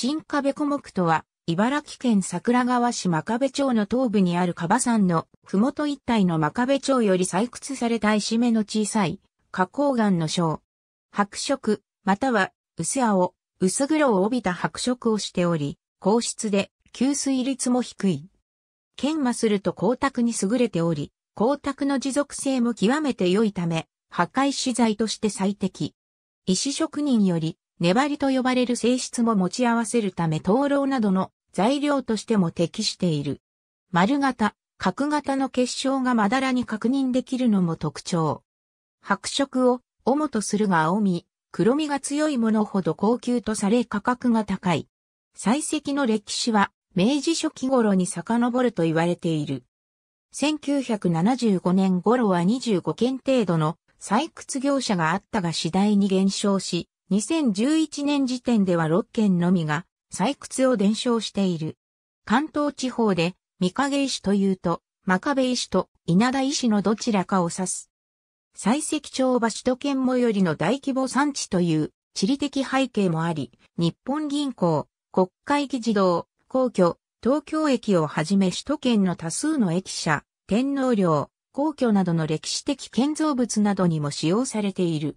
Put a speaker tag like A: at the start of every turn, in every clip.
A: 新壁古木とは、茨城県桜川市真壁町の東部にある川山の麓一帯の真壁町より採掘された石目の小さい花崗岩の章。白色、または薄青、薄黒を帯びた白色をしており、硬質で吸水率も低い。研磨すると光沢に優れており、光沢の持続性も極めて良いため、破壊資材として最適。石職人より粘りと呼ばれる性質も持ち合わせるため灯籠などの材料としても適している。丸型、角型の結晶がまだらに確認できるのも特徴。白色を主とするが青み、黒みが強いものほど高級とされ価格が高い。採石の歴史は明治初期頃に遡ると言われている。1975年頃は25件程度の採掘業者があったが次第に減少し、2011年時点では6県のみが採掘を伝承している。関東地方で三影石というと、真壁石と稲田石のどちらかを指す。採石町は首都圏最寄りの大規模産地という地理的背景もあり、日本銀行、国会議事堂、皇居、東京駅をはじめ首都圏の多数の駅舎、天皇陵、皇居などの歴史的建造物などにも使用されている。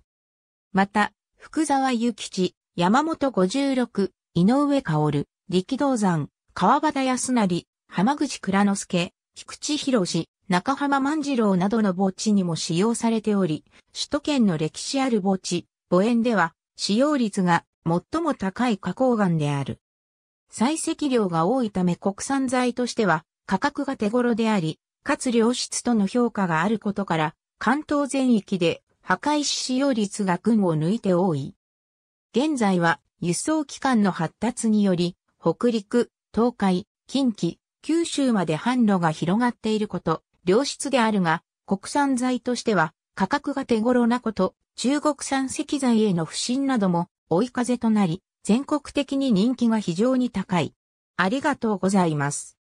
A: また、福沢諭吉、山本五十六、井上薫、力道山、川端康成、浜口倉之助、菊池博士、中浜万次郎などの墓地にも使用されており、首都圏の歴史ある墓地、墓園では使用率が最も高い花崗岩である。採石量が多いため国産材としては価格が手頃であり、かつ良質との評価があることから、関東全域で破壊使用率が群を抜いて多い。現在は輸送機関の発達により、北陸、東海、近畿、九州まで販路が広がっていること、良質であるが、国産材としては価格が手頃なこと、中国産石材への不信なども追い風となり、全国的に人気が非常に高い。ありがとうございます。